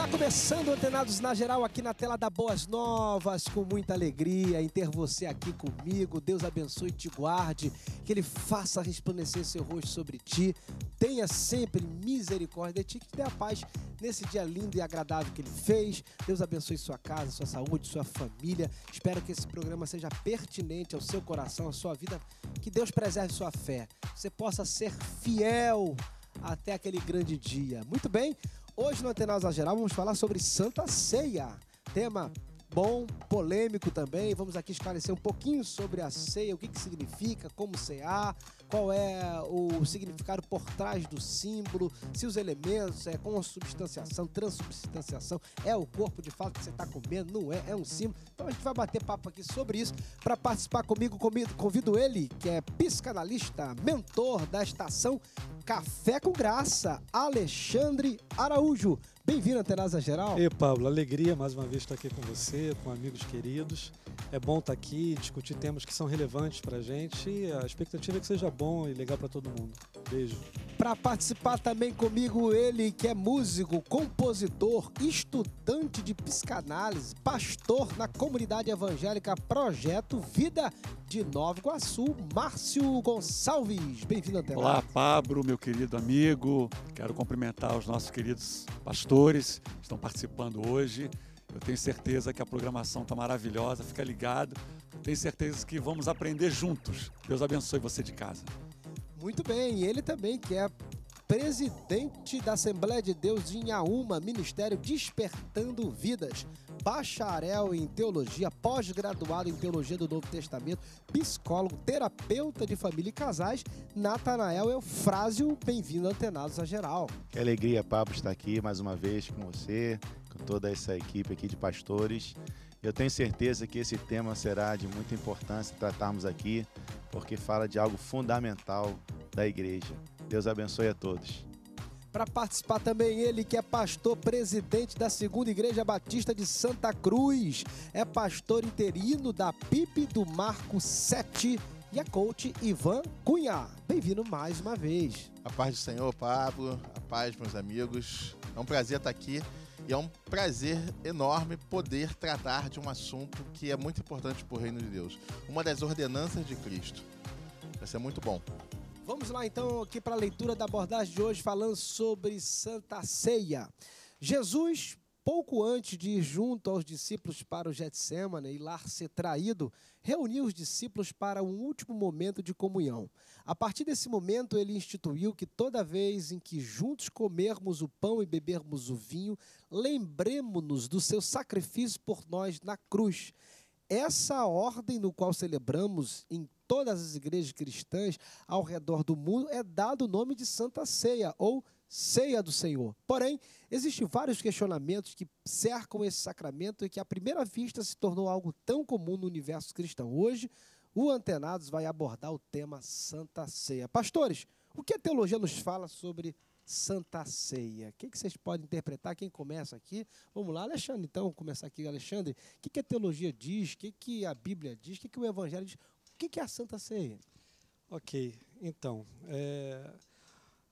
Está começando Antenados na Geral aqui na tela da Boas Novas, com muita alegria em ter você aqui comigo. Deus abençoe e te guarde, que Ele faça resplandecer seu rosto sobre ti, tenha sempre misericórdia de ti, que te dê a paz nesse dia lindo e agradável que Ele fez. Deus abençoe sua casa, sua saúde, sua família. Espero que esse programa seja pertinente ao seu coração, à sua vida, que Deus preserve sua fé, você possa ser fiel até aquele grande dia. Muito bem, Hoje no Antenas Geral vamos falar sobre Santa Ceia, tema bom, polêmico também. Vamos aqui esclarecer um pouquinho sobre a ceia, o que, que significa, como cear, qual é o significado por trás do símbolo, se os elementos é consubstanciação, transubstanciação, é o corpo de fato que você está comendo, não é, é um símbolo. Então a gente vai bater papo aqui sobre isso. Para participar comigo, convido ele, que é psicanalista, mentor da estação Café com Graça, Alexandre Araújo. Bem-vindo à Terasa Geral. E Pablo, alegria mais uma vez estar aqui com você, com amigos queridos. É bom estar aqui, discutir temas que são relevantes para a gente e a expectativa é que seja bom e legal para todo mundo. Beijo. Para participar também comigo, ele que é músico, compositor, estudante de psicanálise, pastor na comunidade evangélica Projeto Vida de Nova Iguaçu, Márcio Gonçalves. Bem-vindo à Olá, Pablo, meu querido amigo. Quero cumprimentar os nossos queridos pastores estão participando hoje. Eu tenho certeza que a programação está maravilhosa, fica ligado. Eu tenho certeza que vamos aprender juntos. Deus abençoe você de casa. Muito bem, e ele também, que é presidente da Assembleia de Deus em Aúma, Ministério Despertando Vidas bacharel em teologia, pós-graduado em teologia do Novo Testamento, psicólogo, terapeuta de família e casais, Natanael Eufrásio. Bem-vindo, Antenados a Geral. Que alegria, Pablo, estar aqui mais uma vez com você, com toda essa equipe aqui de pastores. Eu tenho certeza que esse tema será de muita importância tratarmos aqui, porque fala de algo fundamental da igreja. Deus abençoe a todos. Para participar também ele, que é pastor presidente da Segunda Igreja Batista de Santa Cruz, é pastor interino da PIP do Marco 7 e é coach Ivan Cunha. Bem-vindo mais uma vez. A paz do Senhor, Pablo, a paz, meus amigos. É um prazer estar aqui e é um prazer enorme poder tratar de um assunto que é muito importante para o reino de Deus. Uma das ordenanças de Cristo. Vai ser muito bom. Vamos lá então aqui para a leitura da abordagem de hoje falando sobre Santa Ceia. Jesus, pouco antes de ir junto aos discípulos para o Getsemane e lá ser traído, reuniu os discípulos para um último momento de comunhão. A partir desse momento, ele instituiu que toda vez em que juntos comermos o pão e bebermos o vinho, lembremos-nos do seu sacrifício por nós na cruz. Essa ordem no qual celebramos em todas as igrejas cristãs ao redor do mundo é dado o nome de Santa Ceia ou Ceia do Senhor. Porém, existem vários questionamentos que cercam esse sacramento e que à primeira vista se tornou algo tão comum no universo cristão. Hoje, o Antenados vai abordar o tema Santa Ceia. Pastores, o que a teologia nos fala sobre Santa Ceia? O que, vocês podem interpretar? Quem começa aqui? Vamos lá, Alexandre, então, começar aqui. Alexandre, o que, a teologia diz? O que, a Bíblia diz? O que, o Evangelho diz o que é a Santa Ceia? Ok, então, é,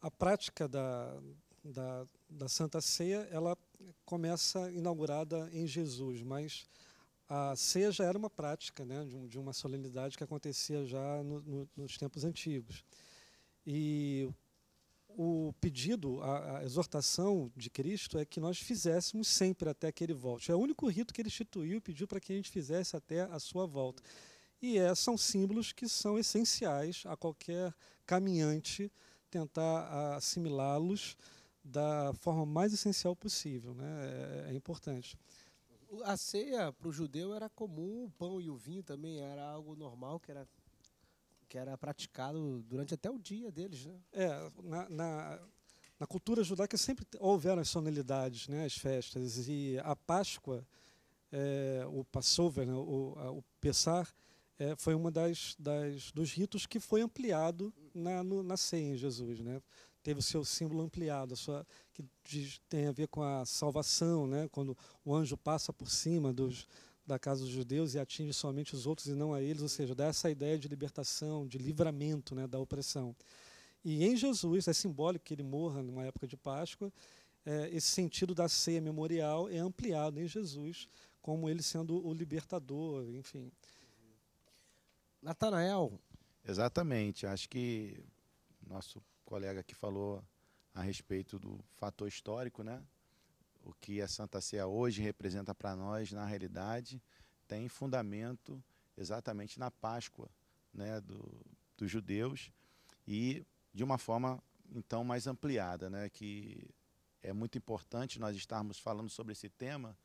a prática da, da, da, Santa Ceia, ela começa inaugurada em Jesus, mas a ceia já era uma prática né, de, um, de uma solenidade que acontecia já no, no, nos tempos antigos. E o pedido, a, a, exortação de Cristo é que nós fizéssemos sempre até que ele volte. É o único rito que ele instituiu e pediu para que a gente fizesse até a sua volta. E é, são símbolos que são essenciais a qualquer caminhante tentar assimilá-los da forma mais essencial possível. Né? É, é, é importante. A ceia para o judeu era comum, o pão e o vinho também era algo normal, que era, que era praticado durante até o dia deles. Né? É, na, na, na cultura judaica sempre houveram as solenidades, né, as festas, e a Páscoa, é, o Passover, né, o, o Pessar, é, foi um das, das, dos ritos que foi ampliado na, no, na ceia em Jesus. Né? Teve o seu símbolo ampliado, sua, que diz, tem a ver com a salvação, né? quando o anjo passa por cima dos, da casa dos judeus e atinge somente os outros e não a eles, ou seja, dá essa ideia de libertação, de livramento né? da opressão. E em Jesus, é simbólico que ele morra numa época de Páscoa, é, esse sentido da ceia memorial é ampliado em Jesus, como ele sendo o libertador, enfim. Natanael. Exatamente. Acho que nosso colega que falou a respeito do fator histórico, né? O que a Santa Ceia hoje representa para nós, na realidade, tem fundamento exatamente na Páscoa né, do, dos judeus e de uma forma, então, mais ampliada, né, que é muito importante nós estarmos falando sobre esse tema,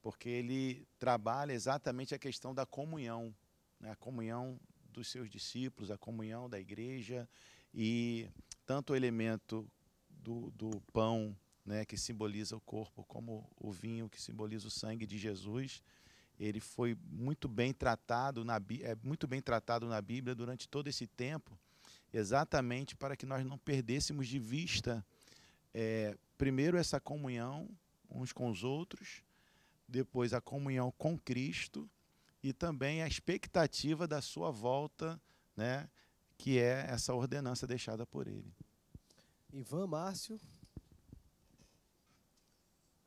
porque ele trabalha exatamente a questão da comunhão, né, a comunhão dos seus discípulos, a comunhão da igreja e tanto o elemento do, do pão, né, que simboliza o corpo, como o vinho que simboliza o sangue de Jesus, ele foi muito bem tratado na é muito bem tratado na Bíblia durante todo esse tempo, exatamente para que nós não perdêssemos de vista é, primeiro essa comunhão uns com os outros, depois a comunhão com Cristo e também a expectativa da sua volta, né, que é essa ordenança deixada por ele. Ivan Márcio.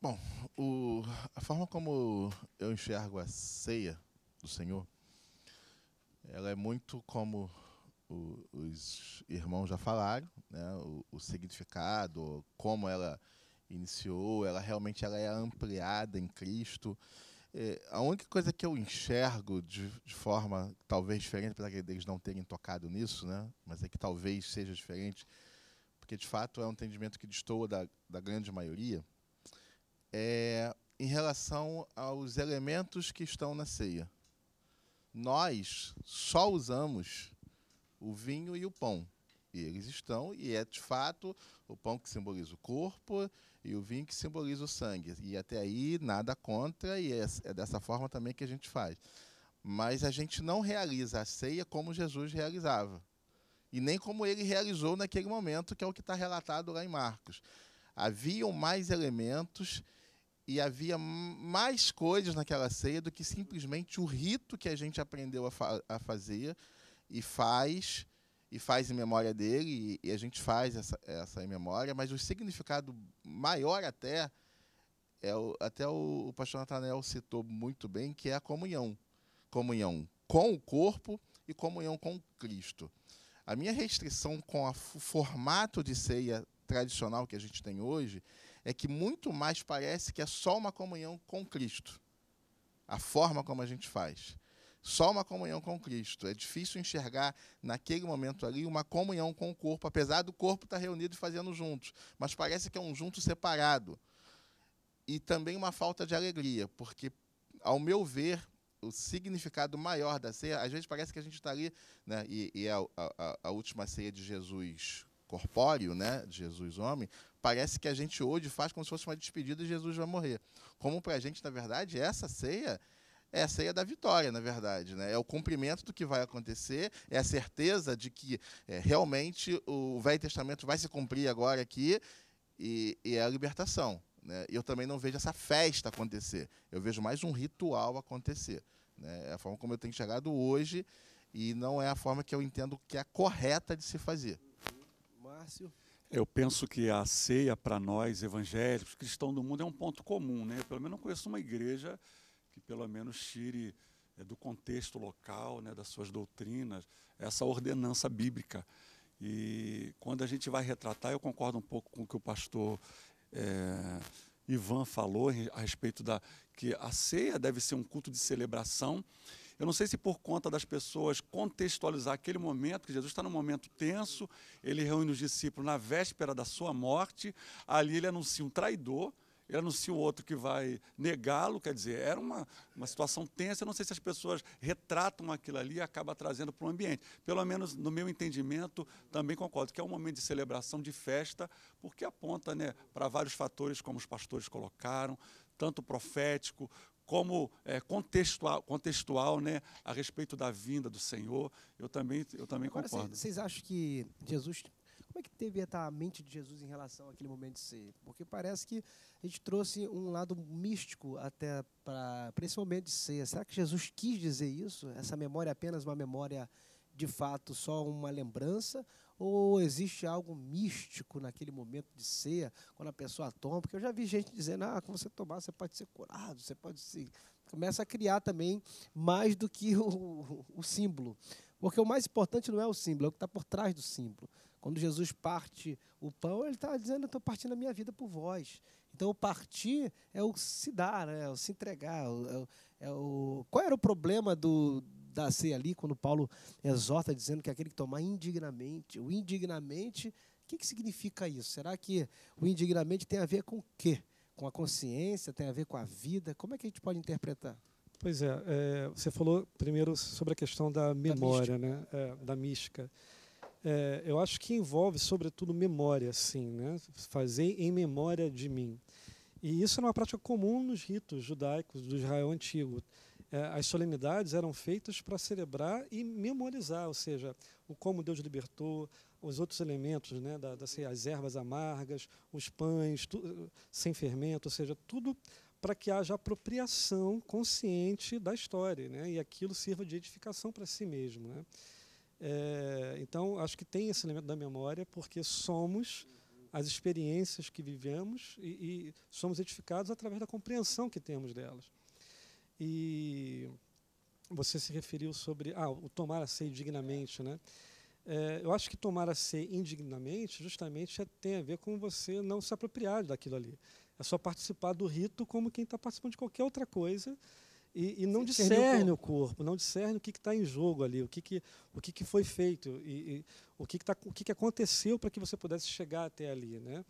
Bom, o, a forma como eu enxergo a ceia do Senhor, ela é muito como o, os irmãos já falaram, né, o, o significado, como ela iniciou, ela realmente ela é ampliada em Cristo. É, a única coisa que eu enxergo de, de forma talvez diferente, apesar que eles não terem tocado nisso, né? mas é que talvez seja diferente, porque de fato é um entendimento que destoa da, da grande maioria, é em relação aos elementos que estão na ceia. Nós só usamos o vinho e o pão. E eles estão, e é de fato o pão que simboliza o corpo e o vinho que simboliza o sangue. E até aí nada contra, e é, é dessa forma também que a gente faz. Mas a gente não realiza a ceia como Jesus realizava. E nem como ele realizou naquele momento, que é o que está relatado lá em Marcos. Haviam mais elementos e havia mais coisas naquela ceia do que simplesmente o rito que a gente aprendeu a, fa a fazer e faz e faz em memória dele, e, e a gente faz essa, essa em memória, mas o significado maior até, é o, até o, o pastor Nathanael citou muito bem, que é a comunhão. Comunhão com o corpo e comunhão com Cristo. A minha restrição com o formato de ceia tradicional que a gente tem hoje é que muito mais parece que é só uma comunhão com Cristo. A forma como a gente faz só uma comunhão com Cristo. É difícil enxergar naquele momento ali uma comunhão com o corpo, apesar do corpo estar reunido e fazendo juntos, mas parece que é um junto separado. E também uma falta de alegria, porque, ao meu ver, o significado maior da ceia, às vezes parece que a gente está ali, né, e, e é a, a, a última ceia de Jesus corpóreo, né, de Jesus homem, parece que a gente hoje faz como se fosse uma despedida e Jesus vai morrer. Como para a gente, na verdade, essa ceia é a ceia da vitória, na verdade. Né? É o cumprimento do que vai acontecer, é a certeza de que é, realmente o Velho Testamento vai se cumprir agora aqui e, e é a libertação. Né? Eu também não vejo essa festa acontecer. Eu vejo mais um ritual acontecer. Né? É a forma como eu tenho chegado hoje e não é a forma que eu entendo que é correta de se fazer. Márcio? Eu penso que a ceia para nós evangélicos, cristãos do mundo, é um ponto comum, né? Pelo menos não conheço uma igreja que pelo menos tire é, do contexto local, né, das suas doutrinas, essa ordenança bíblica. E quando a gente vai retratar, eu concordo um pouco com o que o pastor é, Ivan falou a respeito da que a ceia deve ser um culto de celebração. Eu não sei se por conta das pessoas contextualizar aquele momento, que Jesus está num momento tenso, ele reúne os discípulos na véspera da sua morte, ali ele anuncia um traidor, não anuncia o outro que vai negá-lo, quer dizer, era uma, uma situação tensa. Eu não sei se as pessoas retratam aquilo ali e acaba trazendo para o ambiente. Pelo menos no meu entendimento, também concordo que é um momento de celebração, de festa, porque aponta né, para vários fatores, como os pastores colocaram, tanto profético como é, eh, contextual, contextual né, a respeito da vinda do Senhor. Eu também, eu também Agora, concordo. Vocês acham que Jesus que teve a mente de Jesus em relação àquele momento de ceia? Porque parece que a gente trouxe um lado místico até para esse momento de ceia. Será que Jesus quis dizer isso? Essa memória é apenas uma memória de fato só uma lembrança? Ou existe algo místico naquele momento de ceia, quando a pessoa toma? Porque eu já vi gente dizendo, ah, quando você tomar, você pode ser curado, você pode se. Começa a criar também mais do que o, o símbolo. Porque o mais importante não é o símbolo, é o que está por trás do símbolo. Quando Jesus parte o pão, ele está dizendo: estou partindo a minha vida por vós. Então, o partir é o se dar, né? é o se entregar. É, é, é o... Qual era o problema do, da ceia ali, quando Paulo exorta dizendo que aquele que tomar indignamente, o indignamente, o que, que significa isso? Será que o indignamente tem a ver com o quê? Com a consciência, tem a ver com a vida? Como é que a gente pode interpretar? Pois é, é, você falou primeiro sobre a questão da memória, da né? É, da mística é, eu acho que envolve, sobretudo, memória, sim, né? fazer em memória de mim. E isso era é uma prática comum nos ritos judaicos do Israel antigo. É, as solenidades eram feitas para celebrar e memorizar, ou seja, o como Deus libertou, os outros elementos, né, da, da assim, as ervas amargas, os pães tu, sem fermento, ou seja, tudo para que haja apropriação consciente da história, né, e aquilo sirva de edificação para si mesmo, né. É, então, acho que tem esse elemento da memória, porque somos as experiências que vivemos e, e somos edificados através da compreensão que temos delas. E você se referiu sobre ah, o tomar a ser dignamente, né? É, eu acho que tomar a ser indignamente justamente é, tem a ver com você não se apropriar daquilo ali. É só participar do rito como quem está participando de qualquer outra coisa e, e não discerne o corpo. não discerne o que está em jogo ali, o que, que, o que, que foi feito, e, e o, que, que, tá, o que, que aconteceu para que você pudesse chegar até ali. Né?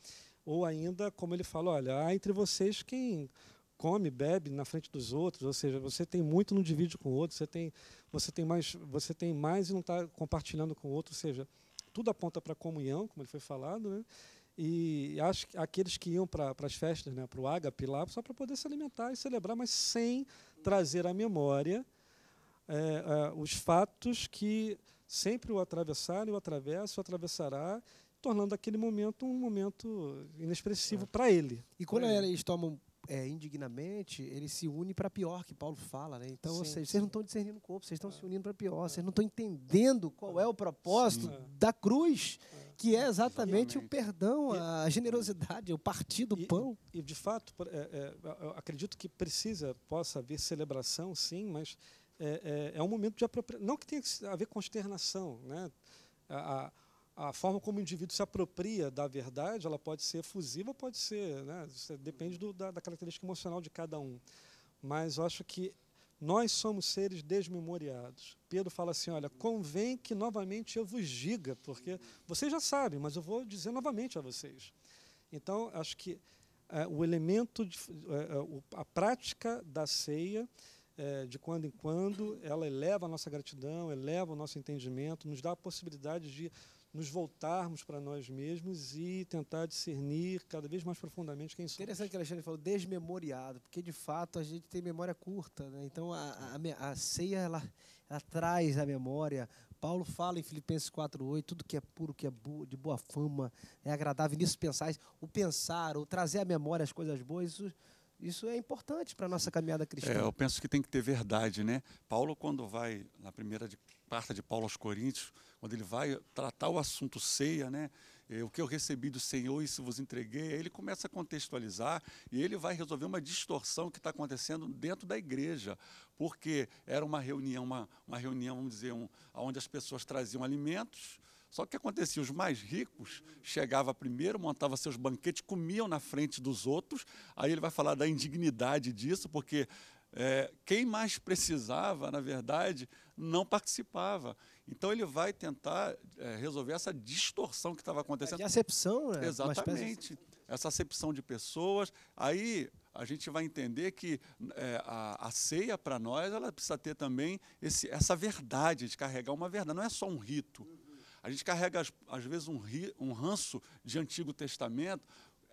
Ou ainda, como ele fala, olha, há entre vocês quem come, bebe na frente dos outros, ou seja, você tem muito não divide com o outro, você tem, você tem, mais, você tem mais e não está compartilhando com o outro, ou seja, tudo aponta para a comunhão, como ele foi falado, né? E acho que aqueles que iam para as festas, né, para o ágape lá, só para poder se alimentar e celebrar, mas sem trazer à memória é, é, os fatos que sempre o atravessaram, o atravessa, o atravessará, tornando aquele momento um momento inexpressivo é. para ele. E quando ele. eles tomam é, indignamente, ele se une para pior, que Paulo fala, né? Então, sim, ou seja, vocês não estão discernindo o corpo, vocês estão é. se unindo para pior, ah. vocês não estão entendendo qual é o propósito sim. da cruz que é exatamente Realmente. o perdão, e, a generosidade, o partir do e, pão. E, de fato, é, é, acredito que precisa, possa haver celebração, sim, mas é, é, é um momento de apropriação. Não que tenha a ver com consternação. Né? A, a, forma como o indivíduo se apropria da verdade, ela pode ser efusiva, pode ser. Né? É, depende do, da, da característica emocional de cada um. Mas eu acho que nós somos seres desmemoriados. Pedro fala assim: olha, convém que novamente eu vos diga, porque vocês já sabem, mas eu vou dizer novamente a vocês. Então, acho que é, o elemento, de, é, é a prática da ceia, é, de quando em quando, ela eleva a nossa gratidão, eleva o nosso entendimento, nos dá a possibilidade de nos voltarmos para nós mesmos e tentar discernir cada vez mais profundamente quem somos. Interessante que o Alexandre falou desmemoriado, porque de fato a gente tem memória curta, né? então a, a, a ceia ela, ela, traz a memória. Paulo fala em Filipenses 4:8, tudo que é puro, que é de boa fama, é agradável nisso pensar, o pensar, o trazer à memória as coisas boas, isso, isso é importante para a nossa caminhada cristã. É, eu penso que tem que ter verdade, né? Paulo, quando vai na primeira de, carta de Paulo aos Coríntios, quando ele vai tratar o assunto ceia, né? É, o que eu recebi do Senhor, e se vos entreguei. Aí ele começa a contextualizar e ele vai resolver uma distorção que está acontecendo dentro da igreja, porque era uma reunião, uma, uma reunião, vamos dizer, um, onde as pessoas traziam alimentos. Só que acontecia, os mais ricos chegavam primeiro, montavam seus banquetes, comiam na frente dos outros. Aí ele vai falar da indignidade disso, porque é, quem mais precisava, na verdade, não participava. Então ele vai tentar é, resolver essa distorção que estava acontecendo. É, de acepção, né? Exatamente. Essa acepção de pessoas. Aí a gente vai entender que é, a, a, ceia para nós ela precisa ter também esse, essa verdade, de carregar uma verdade. Não é só um rito. A gente carrega, às, às vezes, um, ri, um ranço de Antigo Testamento,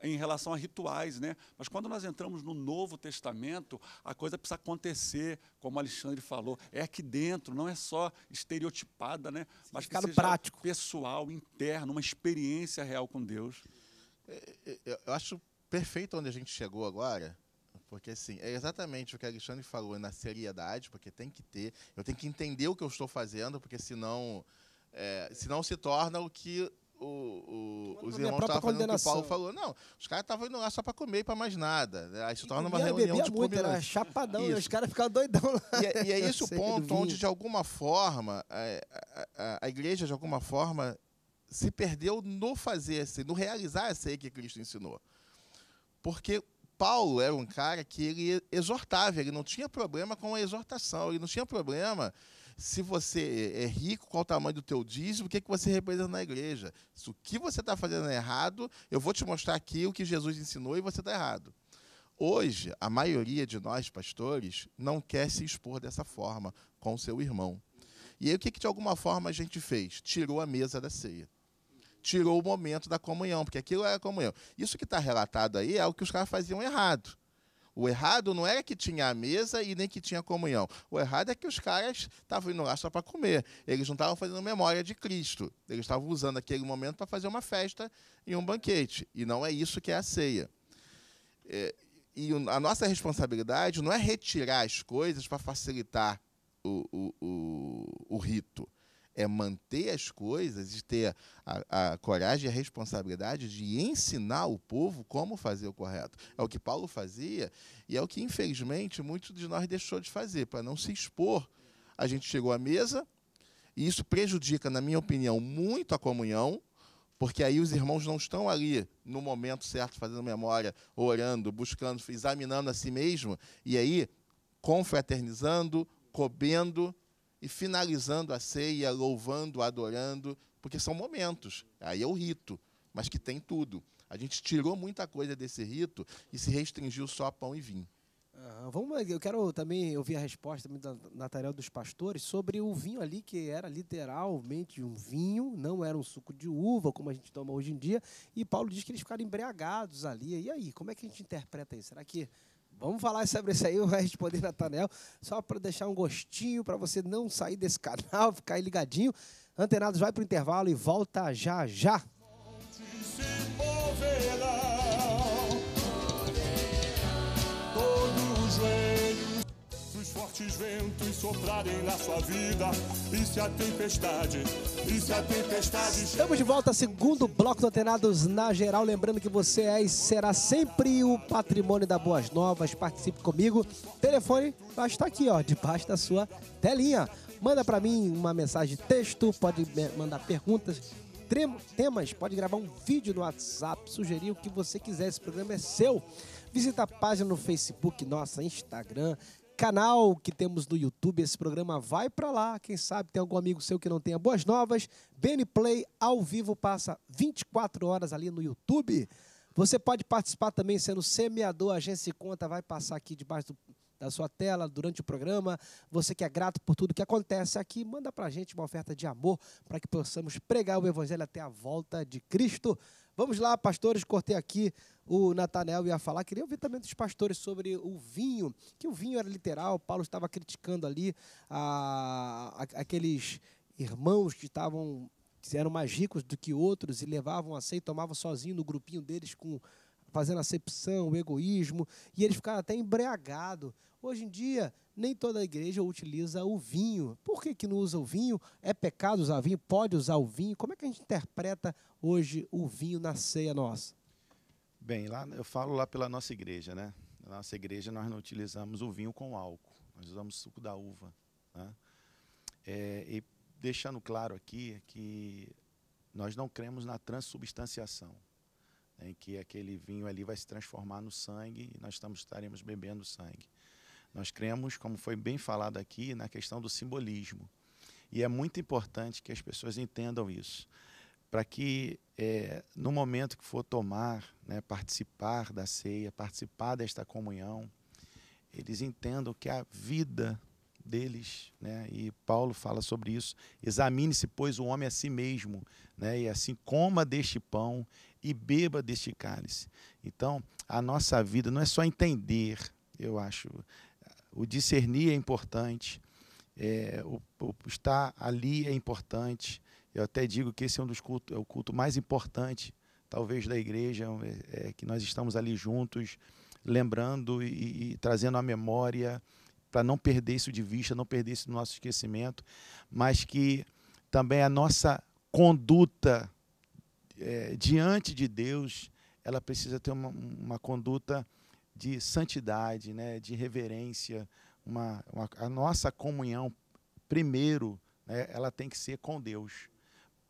em relação a rituais, né? Mas quando nós entramos no Novo Testamento, a coisa precisa acontecer, como Alexandre falou, é aqui dentro, não é só estereotipada, né? Mas que seja prático. pessoal, interno, uma experiência real com Deus. É, é, é, eu acho perfeito onde a gente chegou agora, porque assim, é exatamente o que Alexandre falou na seriedade, porque tem que ter, eu tenho que entender o que eu estou fazendo, porque senão é, senão se torna o que o, o, os irmãos estavam fazendo o que o Paulo falou. Não, os caras estavam indo lá só para comer e para mais nada. Né? Aí isso torna uma reunião de muito, era chapadão, os caras ficavam doidão lá. E, é, e é esse o ponto onde, de alguma forma, a, é, a, é, a, igreja, de alguma forma, se perdeu no fazer, assim, no realizar essa aí que Cristo ensinou. Porque Paulo era um cara que ele exortava, ele não tinha problema com a exortação, ele não tinha problema se você é rico, qual o tamanho do teu dízimo, o que, é que você representa na igreja. Se o que você está fazendo é errado, eu vou te mostrar aqui o que Jesus ensinou e você está errado. Hoje, a maioria de nós, pastores, não quer se expor dessa forma com o seu irmão. E aí, o que, que de alguma forma a gente fez? Tirou a mesa da ceia tirou o momento da comunhão, porque aquilo era é comunhão. Isso que está relatado aí é o que os caras faziam errado. O errado não era que tinha a mesa e nem que tinha comunhão. O errado é que os caras estavam indo lá só para comer. Eles não estavam fazendo memória de Cristo. Eles estavam usando aquele momento para fazer uma festa e um banquete. E não é isso que é a ceia. É, e a nossa responsabilidade não é retirar as coisas para facilitar o, o, o, o rito é manter as coisas e ter a, a, coragem e a responsabilidade de ensinar o povo como fazer o correto. É o que Paulo fazia e é o que, infelizmente, muitos de nós deixou de fazer, para não se expor. A gente chegou à mesa e isso prejudica, na minha opinião, muito a comunhão, porque aí os irmãos não estão ali no momento certo, fazendo memória, orando, buscando, examinando a si mesmo, e aí confraternizando, cobendo e finalizando a ceia, louvando, adorando, porque são momentos. Aí é o rito, mas que tem tudo. A gente tirou muita coisa desse rito e se restringiu só a pão e vinho. Uhum. Vamos, eu quero também ouvir a resposta da Natarel dos Pastores sobre o vinho ali, que era literalmente um vinho, não era um suco de uva, como a gente toma hoje em dia. E Paulo diz que eles ficaram embriagados ali. E aí, como é que a gente interpreta isso? Será que Vamos falar sobre isso aí, eu vou responder Natanel, só para deixar um gostinho para você não sair desse canal, ficar aí ligadinho. Antenados vai para o intervalo e volta já já. fortes ventos soprarem na sua vida. E se é a tempestade, e se é a tempestade. Estamos de volta, segundo bloco do Antenados na Geral. Lembrando que você é e será sempre o patrimônio da Boas Novas. Participe comigo. Telefone vai estar aqui, ó, debaixo da sua telinha. Manda para mim uma mensagem de texto, pode mandar perguntas, temas, pode gravar um vídeo no WhatsApp, sugerir o que você quiser. Esse programa é seu. Visita a página no Facebook, nossa, Instagram, canal que temos no YouTube. Esse programa vai para lá. Quem sabe tem algum amigo seu que não tenha boas novas. Beni Play ao vivo passa 24 horas ali no YouTube. Você pode participar também sendo semeador. A Agência Conta vai passar aqui debaixo do, da sua tela durante o programa. Você que é grato por tudo que acontece aqui, manda para a gente uma oferta de amor para que possamos pregar o Evangelho até a volta de Cristo. Vamos lá, pastores, cortei aqui o Natanel ia falar. Queria ouvir também dos pastores sobre o vinho, que o vinho era literal, Paulo estava criticando ali a, a, aqueles irmãos que estavam eram mais ricos do que outros e levavam a ceia e tomavam sozinho no grupinho deles com fazendo acepção, o egoísmo, e eles ficaram até embriagados Hoje em dia, nem toda igreja utiliza o vinho. Por que, que não usa o vinho? É pecado usar vinho? Pode usar o vinho? Como é que a gente interpreta hoje o vinho na ceia nossa? Bem, lá eu falo lá pela nossa igreja, né? Na nossa igreja nós não utilizamos o vinho com álcool, nós usamos suco da uva. Né? É, e deixando claro aqui é que nós não cremos na transubstanciação, né? em que aquele vinho ali vai se transformar no sangue e nós estamos, estaremos bebendo sangue. Nós cremos, como foi bem falado aqui, na questão do simbolismo. E é muito importante que as pessoas entendam isso, para que é, no momento que for tomar, né, participar da ceia, participar desta comunhão, eles entendam que a vida deles, né, e Paulo fala sobre isso, examine-se, pois, o homem a si mesmo, né, e assim coma deste pão e beba deste cálice. Então, a nossa vida não é só entender, eu acho, o discernir é importante. É, o, o, estar ali é importante. Eu até digo que esse é um dos cultos, é o culto mais importante, talvez, da igreja, é, é que nós estamos ali juntos, lembrando e, e trazendo a memória, para não perder isso de vista, não perder isso do nosso esquecimento, mas que também a nossa conduta é, diante de Deus, ela precisa ter uma, uma conduta de santidade, né, de reverência, uma, uma, a nossa comunhão primeiro, né, ela tem que ser com Deus,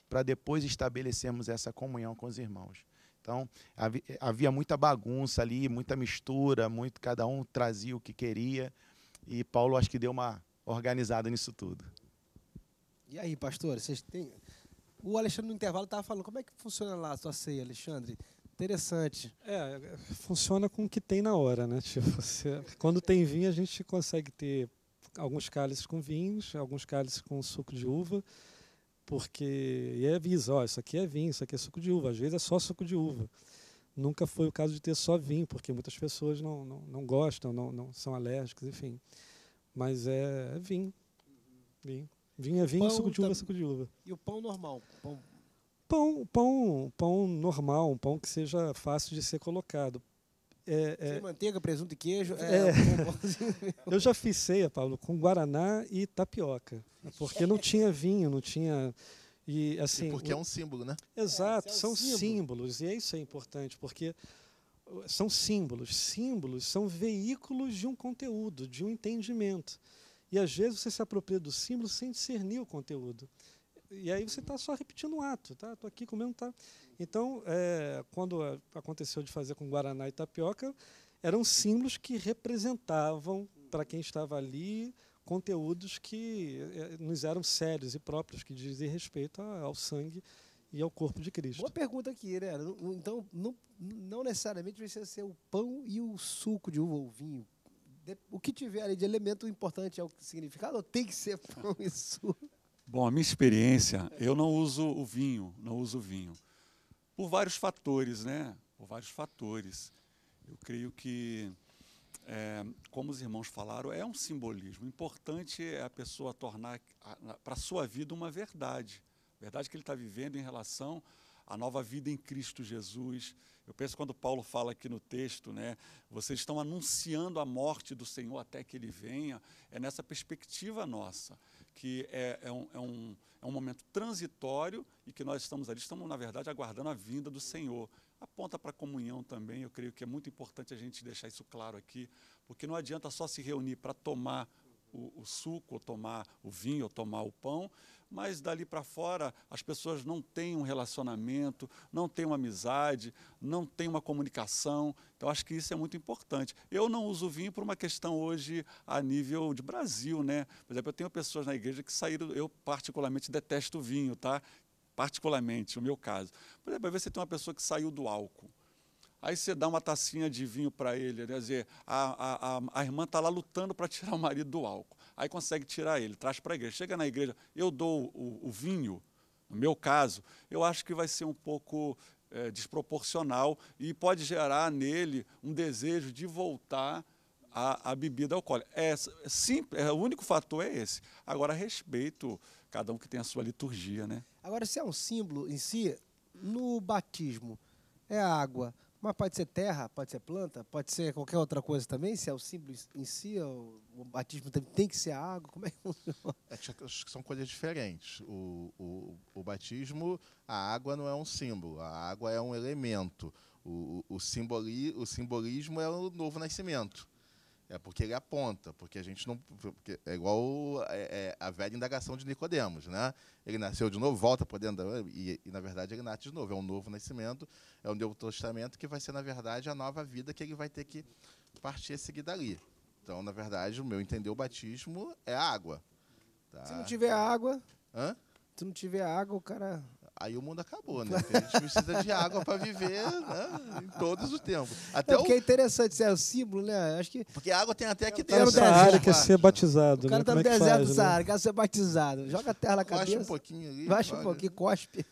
para depois estabelecermos essa comunhão com os irmãos. Então, havia muita bagunça ali, muita mistura, muito cada um trazia o que queria, e Paulo acho que deu uma organizada nisso tudo. E aí, pastor, vocês têm o Alexandre no intervalo estava falando, como é que funciona lá a sua ceia, Alexandre? Interessante. É, funciona com o que tem na hora, né? Tipo, você, quando tem vinho, a gente consegue ter alguns cálices com vinhos, alguns cálices com suco de uva, porque e avisa, isso aqui é vinho, isso aqui é suco de uva. Às vezes é só suco de uva. Nunca foi o caso de ter só vinho, porque muitas pessoas não, não, não gostam, não, não são alérgicas, enfim. Mas é, é vinho. Vinho. Vinho é vinho, suco de uva é suco de uva. E o pão normal? Pão pão, pão, pão normal, um pão que seja fácil de ser colocado. É, é, Sem manteiga, presunto e queijo. É, é. eu já fiz ceia, Paulo, com guaraná e tapioca, porque não tinha vinho, não tinha e assim. E porque o... é um símbolo, né? Exato, é, é são símbolo. símbolos e isso é importante, porque são símbolos. Símbolos são veículos de um conteúdo, de um entendimento. E às vezes você se apropria do símbolo sem discernir o conteúdo e aí você está só repetindo um ato, tá? Estou aqui comendo, tá? Então, é, quando aconteceu de fazer com guaraná e tapioca, eram símbolos que representavam para quem estava ali conteúdos que é, é, nos eram sérios e próprios, que dizem respeito ao sangue e ao corpo de Cristo. Boa pergunta aqui, né? Então, não, não necessariamente precisa ser o pão e o suco de uva ou vinho. O que tiver ali de elemento importante é o significado ou tem que ser pão e suco? Bom, a minha experiência, eu não uso o vinho, não uso o vinho. Por vários fatores, né? Por vários fatores. Eu creio que, é, como os irmãos falaram, é um simbolismo. O importante é a pessoa tornar para a sua vida uma verdade. verdade que ele está vivendo em relação à nova vida em Cristo Jesus. Eu penso quando Paulo fala aqui no texto, né? Vocês estão anunciando a morte do Senhor até que ele venha. É nessa perspectiva nossa que é, é, um, é, um, é um momento transitório e que nós estamos ali, estamos, na verdade, aguardando a vinda do Senhor. Aponta para a comunhão também, eu creio que é muito importante a gente deixar isso claro aqui, porque não adianta só se reunir para tomar o, o suco, ou tomar o vinho, ou tomar o pão, mas dali para fora as pessoas não têm um relacionamento, não têm uma amizade, não têm uma comunicação. Então acho que isso é muito importante. Eu não uso vinho por uma questão hoje a nível de Brasil, né? Por exemplo, eu tenho pessoas na igreja que saíram, eu particularmente detesto vinho, tá? Particularmente, o meu caso. Por exemplo, às vezes você tem uma pessoa que saiu do álcool Aí você dá uma tacinha de vinho para ele, quer dizer, a, a, a irmã está lá lutando para tirar o marido do álcool. Aí consegue tirar ele, traz para a igreja. Chega na igreja, eu dou o, o, vinho, no meu caso, eu acho que vai ser um pouco é, desproporcional e pode gerar nele um desejo de voltar à, à bebida alcoólica. É, é, simples, é, o único fator é esse. Agora, respeito, cada um que tem a sua liturgia, né? Agora, se é um símbolo em si, no batismo, é a água mas pode ser terra, pode ser planta, pode ser qualquer outra coisa também? Se é o símbolo em si, é o batismo tem que ser a água? Como é que funciona? É, acho que são coisas diferentes. O, o, o batismo, a água não é um símbolo, a água é um elemento. O, o, simboli, o simbolismo é o novo nascimento. É porque ele aponta, porque a gente não. é igual é, é a velha indagação de Nicodemos, né? Ele nasceu de novo, volta para dentro da, e, e, na verdade, ele nasce de novo. É um novo nascimento, é um novo testamento que vai ser, na verdade, a nova vida que ele vai ter que partir a seguir dali. Então, na verdade, o meu entender, o batismo é água. Tá? Se não tiver água. Hã? Se não tiver água, o cara Aí o mundo acabou, né? Porque a gente precisa de água para viver né? em todos os tempos. É, até é, porque o... é interessante, é o símbolo, né? Acho que... Porque a água tem até aqui dentro. É o cara tá área quer é ser batizado. O cara né? Tá no é deserto do Saara, quer ser batizado. Joga terra na cabeça. Baixa um pouquinho ali. Baixa um pouquinho, cospe.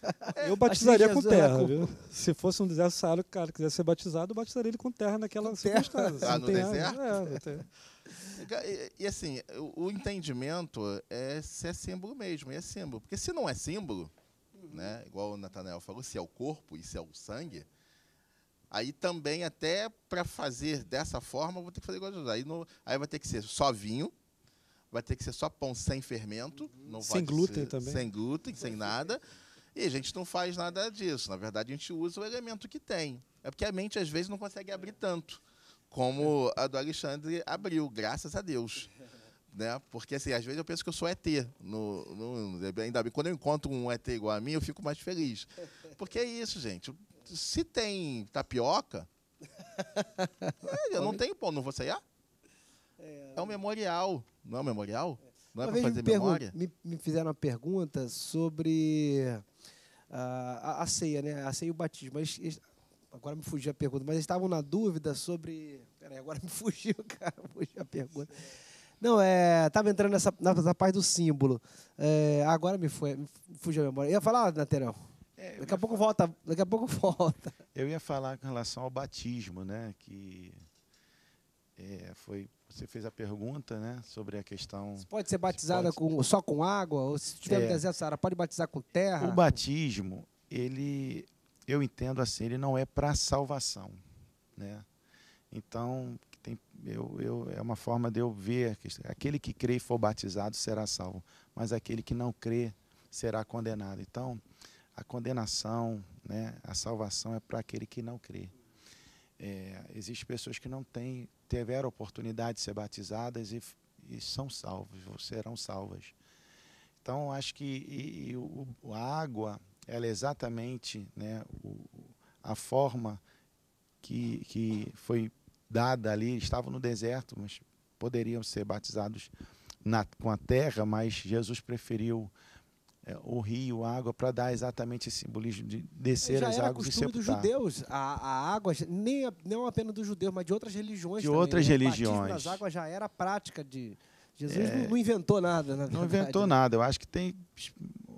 Eu batizaria com terra, viu? Se fosse um deserto Saara, o cara quiser ser batizado, eu batizaria ele com terra naquela com circunstância. Ah, no deserto? Água, é, não tem... E, e, assim, o, o, entendimento é se é símbolo mesmo, é símbolo. Porque se não é símbolo, uhum. né? igual o Natanael falou, se é o corpo e se é o sangue, aí também até para fazer dessa forma, vou ter que fazer igual a José. Aí, no, aí vai ter que ser só vinho, vai ter que ser só pão sem fermento. Uhum. sem glúten ser, também. Sem glúten, sem nada. E a gente não faz nada disso. Na verdade, a gente usa o elemento que tem. É porque a mente, às vezes, não consegue abrir tanto como a do Alexandre abriu, graças a Deus né? Porque assim, às vezes eu penso que eu sou ET. No, no, ainda bem, quando eu encontro um ET igual a mim, eu fico mais feliz. Porque é isso, gente. Se tem tapioca, é, eu não tenho pão, não vou sair é. é, um memorial. Não é um memorial? Não é para fazer me memória? Me, me, fizeram uma pergunta sobre uh, a, a, ceia, né? A ceia e o batismo. mas agora me fugiu a pergunta, mas eles estavam na dúvida sobre. Peraí, agora me fugiu, cara, fugiu a pergunta. Não, é, tava entrando nessa, nessa parte do símbolo. É, agora me, foi, me fugiu a memória. Eu ia falar, Naterão? É, daqui a pouco falar. volta. Daqui a pouco volta. Eu ia falar com relação ao batismo, né? Que é, foi você fez a pergunta, né, sobre a questão. Você pode ser batizada pode... Com, só com água ou se tiver é, no deserto Sara pode batizar com terra. O batismo, ele, eu entendo assim, ele não é para salvação, né? Então tem, eu, eu, é uma forma de eu ver. Que aquele que crê e for batizado será salvo, mas aquele que não crê será condenado. Então, a condenação, né, a salvação é para aquele que não crê. É, Existem pessoas que não têm, tiveram oportunidade de ser batizadas e, e são salvas serão salvas. Então, acho que e, e o, a água, ela é exatamente né, o, a forma que, que foi dada ali, estavam no deserto, mas poderiam ser batizados na, com a terra, mas Jesus preferiu é, o rio, a água, para dar exatamente esse simbolismo de descer as águas e sepultar. dos judeus, a, a água, nem é, não é apenas dos judeus, mas de outras religiões De também, outras né? religiões. As águas já era prática de... Jesus é, não inventou nada, na Não inventou né? nada. Eu acho que tem...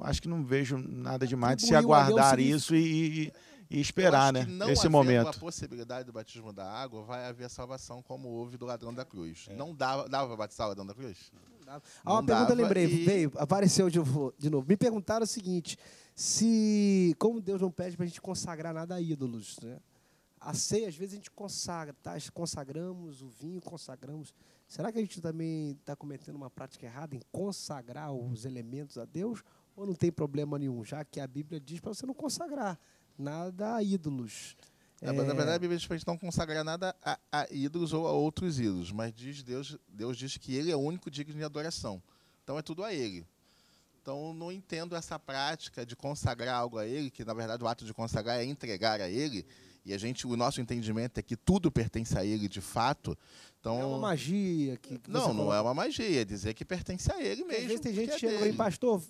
Acho que não vejo nada é, demais de se aguardar isso e, e e esperar, né? Não esse momento. a possibilidade do batismo da água, vai haver salvação como houve do ladrão da cruz. É. Não dava, dava para batizar o ladrão da cruz? Não dava. Ah, uma pergunta eu lembrei, e... veio, apareceu de, de novo. Me perguntaram o seguinte: se como Deus não pede para a gente consagrar nada a ídolos, né? A ceia, às vezes, a gente consagra, tá? consagramos o vinho, consagramos. Será que a gente também está cometendo uma prática errada em consagrar os elementos a Deus? Ou não tem problema nenhum, já que a Bíblia diz para você não consagrar? nada a ídolos. É... Na é. verdade, a Bíblia diz para a gente não consagrar nada a, a, ídolos ou a outros ídolos, mas diz Deus, Deus diz que Ele é o único digno de adoração. Então é tudo a Ele. Então não entendo essa prática de consagrar algo a Ele, que na verdade o ato de consagrar é entregar a Ele. E a gente, o nosso entendimento é que tudo pertence a Ele de fato. Então, é uma magia que, que não, não é uma magia, é dizer que pertence a Ele mesmo. Às vezes tem gente é que é chega e pastor,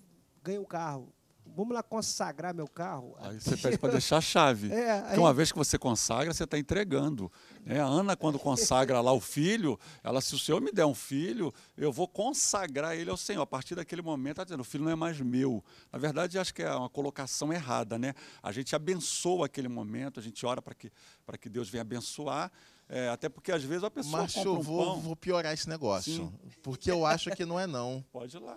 ganha o um carro vamos lá consagrar meu carro. Aí você pede para deixar a chave. É, aí... Porque uma vez que você consagra, você está entregando. Né? A Ana, quando consagra lá o filho, ela, se o Senhor me der um filho, eu vou consagrar ele ao Senhor. A partir daquele momento, ela está dizendo, o filho não é mais meu. Na verdade, acho que é uma colocação errada. Né? A gente abençoa aquele momento, a gente ora para que, que Deus venha abençoar, é, até porque às vezes a pessoa. Macho, compra eu vou, vou piorar esse negócio. Sim. Porque eu acho que não é não. Pode ir lá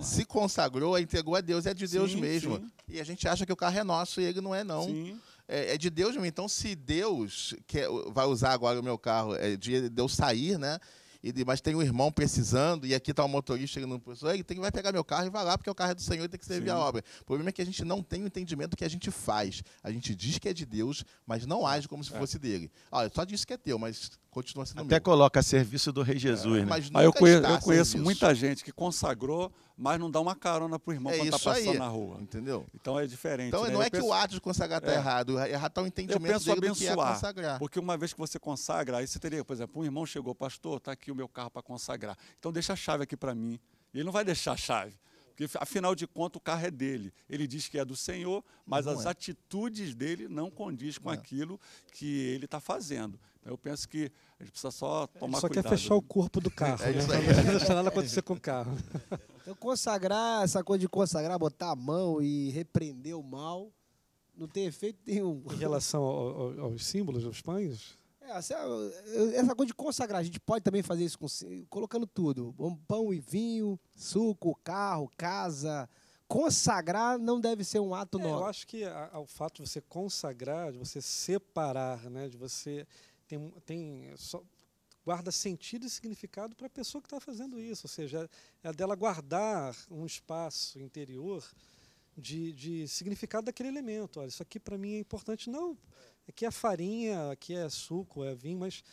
se consagrou, entregou a Deus, é de Deus sim, mesmo. Sim. E a gente acha que o carro é nosso e ele não é, não. Sim. É, é, de Deus mesmo. Então, se Deus quer, vai usar agora o meu carro, é de Deus sair, né? E, mas tem um irmão precisando, e aqui está o um motorista, ele no precisou, ele tem, vai pegar meu carro e vai lá, porque o carro é do Senhor e tem que servir Sim. a obra. O problema é que a gente não tem o entendimento do que a gente faz. A gente diz que é de Deus, mas não age como se é. fosse dele. Olha, só disse que é teu, mas continua sendo Até meu. coloca a serviço do Rei Jesus, é, né? Mas ah, eu eu conheço muita gente que consagrou mas não dá uma carona pro irmão é quando tá passando aí, na rua. Entendeu? Então é diferente. Então né? não eu é penso... que o ato de consagrar tá é. errado, errado é tá o entendimento eu penso dele abençoar, do que é consagrar. Porque uma vez que você consagra, aí você teria, por exemplo, um irmão chegou, pastor, tá aqui o meu carro para consagrar. Então deixa a chave aqui para mim. E ele não vai deixar a chave. Porque, afinal de contas, o carro é dele. Ele diz que é do Senhor, mas não as é. atitudes dele não condiz com é. aquilo que ele está fazendo. Então, eu penso que a gente precisa só é, tomar ele só cuidado. Só quer fechar né? o corpo do carro. É né? Não deixa nada acontecer com o carro. Então, consagrar, essa coisa de consagrar, botar a mão e repreender o mal, não tem efeito nenhum. Em relação ao, ao, aos símbolos, aos pães? É, essa, essa, coisa de consagrar, a gente pode também fazer isso com, colocando tudo: pão e vinho, suco, carro, casa. Consagrar não deve ser um ato é, novo. Eu acho que o fato de você consagrar, de você separar, né, de você tem, tem só, guarda sentido e significado para a pessoa que está fazendo isso, ou seja, é dela guardar um espaço interior de, de significado daquele elemento. Olha, isso aqui para mim é importante, não é que é farinha, aqui é suco, é vinho, mas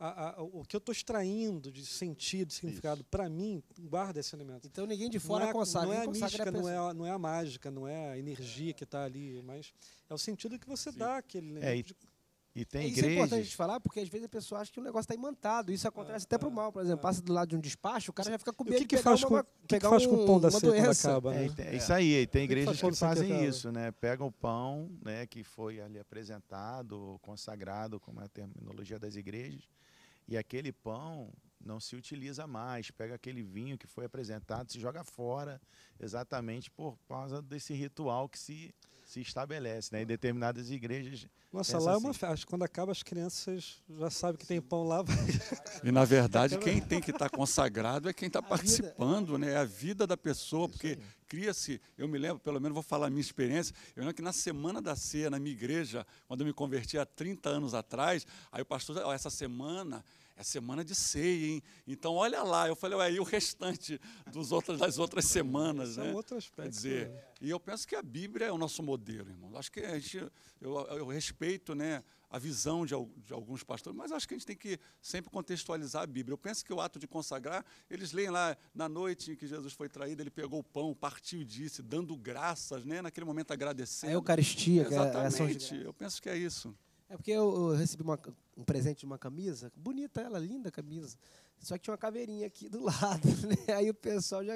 a, a, o que eu estou extraindo de sentido, de significado, para mim, guarda esse elemento. Então ninguém de fora não é, consagra. Não é a mística, não, é, a, não é a mágica, não é a energia é. que está ali, mas é o sentido que você Sim. dá aquele elemento. É, e, e tem isso igrejas. Isso é importante a gente falar, porque às vezes a pessoa acha que o negócio está imantado. Isso acontece ah, até para o mal. Por exemplo, ah. passa do lado de um despacho, o cara já fica com medo o que que de pegar faz uma, com, pegar que faz um, com o pão da seca acaba, né? é, é, isso aí. E tem igrejas que, que fazem isso. né? Pegam o pão né, que foi ali apresentado, consagrado, como é a terminologia das igrejas, e aquele pão não se utiliza mais. Pega aquele vinho que foi apresentado, se joga fora, exatamente por causa desse ritual que se se estabelece, né? Em determinadas igrejas. Nossa, lá é uma festa. Quando acaba, as crianças já sabem que Sim. tem pão lá. E na verdade, quem tem que estar tá consagrado é quem está é- participando, vida. né? É a vida da pessoa, porque cria-se. Eu me lembro, pelo menos vou falar a minha experiência. Eu lembro que na semana da ceia, na minha igreja, quando eu me converti há 30 anos atrás, aí o pastor, essa semana é semana de ceia, hein? Então olha lá. Eu falei, ué, e o restante dos outros, das outras semanas, é né? São outras Quer dizer, né? e eu penso que a Bíblia é o nosso modelo, irmão. Acho que a gente, eu, eu respeito, né? A visão de, de, alguns pastores, mas acho que a gente tem que sempre contextualizar a Bíblia. Eu penso que o ato de consagrar, eles leem lá, na noite em que Jesus foi traído, ele pegou o pão, partiu e disse, dando graças, né? Naquele momento agradecendo. É a Eucaristia, Exatamente. Que é a ação Eu penso que é isso. É porque eu, eu recebi uma, um presente de uma camisa, bonita ela, linda camisa. Só que tinha uma caveirinha aqui do lado. Né? Aí o pessoal já,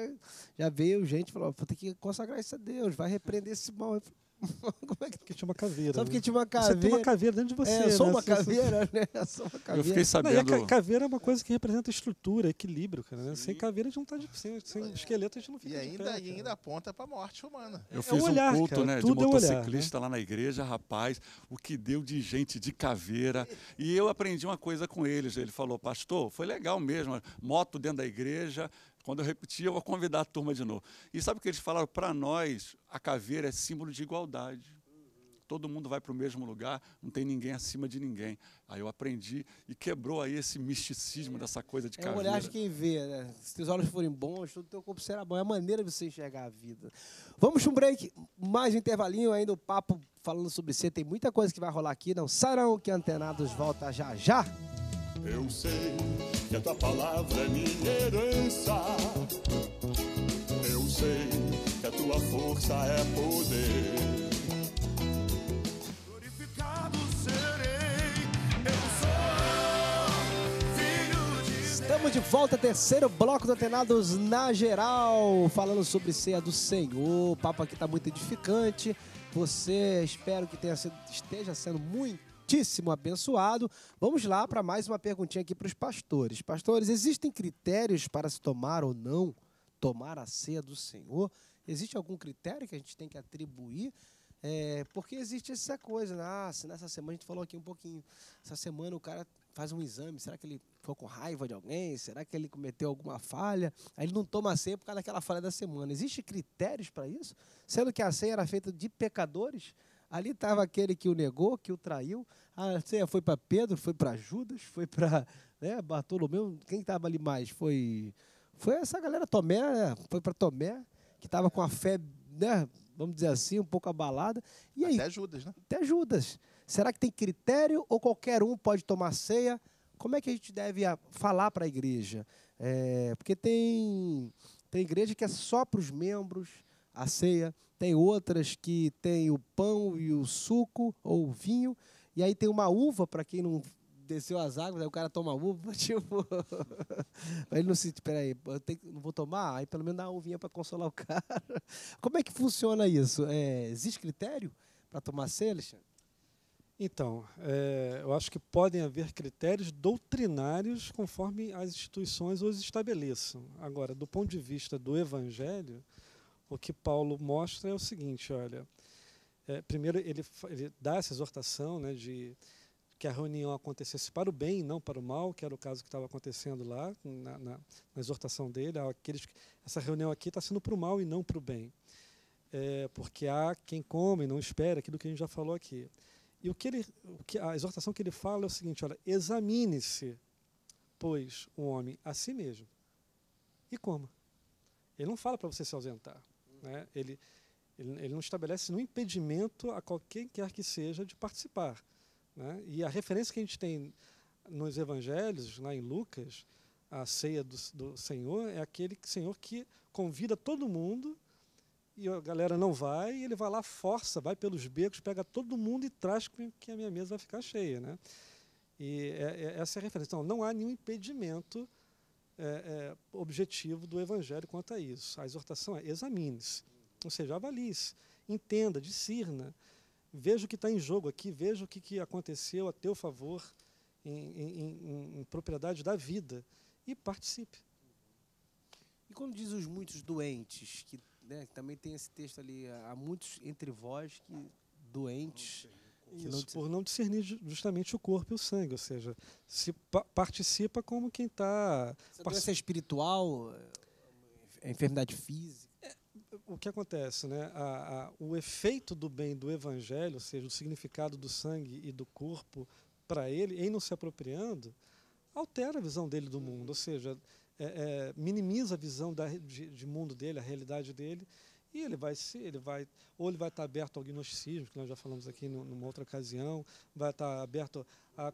já veio, gente, falou: vou ter que consagrar isso a Deus, vai repreender esse mal. Eu falei, Como é que... Porque tinha uma caveira. Só porque né? tinha uma caveira. Você tem uma caveira dentro de você. É, só né? uma caveira, né? Só uma caveira. Eu fiquei sabendo. Não, a caveira é uma coisa que representa estrutura, equilíbrio, cara. Né? Sem caveira a gente não tá de sem, sem esqueleto a gente não fica. E ainda, pé, e ainda aponta pra morte humana. Eu é fiz olhar, um culto, cara, né? De é motociclista olhar, né? lá na igreja, rapaz, o que deu de gente de caveira. E eu aprendi uma coisa com eles. Ele falou, pastor, foi legal mesmo. Moto dentro da igreja, quando eu repetir, eu vou convidar a turma de novo. E sabe o que eles falaram? Para nós, a caveira é símbolo de igualdade. Todo mundo vai para o mesmo lugar, não tem ninguém acima de ninguém. Aí eu aprendi e quebrou aí esse misticismo dessa coisa de é caveira. É o olhar de quem vê, né? Se teus olhos forem bons, todo teu corpo será bom. É a maneira de você enxergar a vida. Vamos para um break, mais um intervalinho, ainda o papo falando sobre você. Tem muita coisa que vai rolar aqui. Não sairão que antenados volta já já. Eu sei que a tua palavra é minha herança. Eu sei que a tua força é poder. Estamos de volta, terceiro bloco do Atenados na geral, falando sobre ceia do Senhor. O papo aqui está muito edificante. Você, espero que tenha sido, esteja sendo muito muitíssimo abençoado. Vamos lá para mais uma perguntinha aqui para os pastores. Pastores, existem critérios para se tomar ou não tomar a ceia do Senhor? Existe algum critério que a gente tem que atribuir? É, porque existe essa coisa, né? ah, se nessa semana a gente falou aqui um pouquinho, essa semana o cara faz um exame, será que ele ficou com raiva de alguém? Será que ele cometeu alguma falha? Aí ele não toma a ceia por causa daquela falha da semana. Existem critérios para isso? Sendo que a ceia era feita de pecadores, Ali estava aquele que o negou, que o traiu. A ah, ceia foi para Pedro, foi para Judas, foi para né, Bartolomeu. Quem estava ali mais? Foi foi essa galera Tomé, né? foi para Tomé, que estava com a fé, né, vamos dizer assim, um pouco abalada. E aí, até Judas, né? Até Judas. Será que tem critério ou qualquer um pode tomar ceia? Como é que a gente deve ah, falar para a igreja? É, porque tem, tem igreja que é só para os membros a ceia, tem outras que tem o pão e o suco ou o vinho, e aí tem uma uva para quem não desceu as águas, aí o cara toma uva, tipo. aí ele não se. Peraí, eu tenho, não vou tomar? Aí pelo menos dá uma uvinha para consolar o cara. Como é que funciona isso? É, existe critério para tomar ceia, Alexandre? Então, é, eu acho que podem haver critérios doutrinários conforme as instituições os estabeleçam. Agora, do ponto de vista do Evangelho, o que Paulo mostra é o seguinte, olha, é, primeiro ele, ele, dá essa exortação né, de que a reunião acontecesse para o bem, não para o mal, que era o caso que estava acontecendo lá na, na, na exortação dele. Aqueles, essa reunião aqui está sendo para o mal e não para o bem, é, porque há quem come não espera aquilo que a gente já falou aqui. E o que ele, o que, a exortação que ele fala é o seguinte: olha, examine-se, pois, o um homem a si mesmo e coma. Ele não fala para você se ausentar. Né? Ele, ele, ele não estabelece nenhum impedimento a qualquer quer que seja de participar. Né? E a referência que a gente tem nos evangelhos, lá em Lucas, a ceia do, do Senhor, é aquele Senhor que convida todo mundo e a galera não vai, e ele vai lá, força, vai pelos becos, pega todo mundo e traz que a minha mesa vai ficar cheia. Né? E é, é, essa é a referência. Então, não há nenhum impedimento é, é, objetivo do Evangelho quanto a isso. A exortação é examine-se, ou seja, avalie-se, entenda, discirna, veja o que está em jogo aqui, veja o que, que aconteceu a teu favor em, em, em, em propriedade da vida e participe. E quando diz os muitos doentes, que né, também tem esse texto ali, há muitos entre vós que doentes. Okay isso, não por não discernir justamente o corpo e o sangue, ou seja, se pa participa como quem está... Essa ser é espiritual, é, é enfermidade física? É, o que acontece, né? A, a, o efeito do bem do evangelho, ou seja, o significado do sangue e do corpo para ele, em não se apropriando, altera a visão dele do mundo, ou seja, é, é, minimiza a visão da, de, de mundo dele, a realidade dele, e ele vai se, ele vai, ou ele vai estar aberto ao gnosticismo, que nós já falamos aqui numa outra ocasião, vai estar aberto a, a,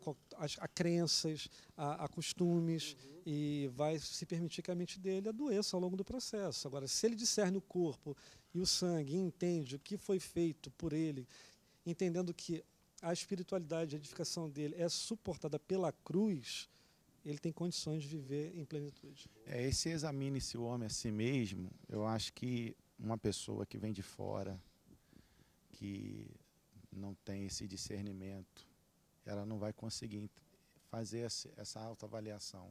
a crenças, a, a costumes, uhum. e vai se permitir que a mente dele adoeça ao longo do processo. Agora, se ele discerne o corpo e o sangue, e entende o que foi feito por ele, entendendo que a espiritualidade, a edificação dele é suportada pela cruz, ele tem condições de viver em plenitude. É, esse examine-se o homem a si mesmo, eu acho que uma pessoa que vem de fora, que não tem esse discernimento, ela não vai conseguir fazer essa autoavaliação.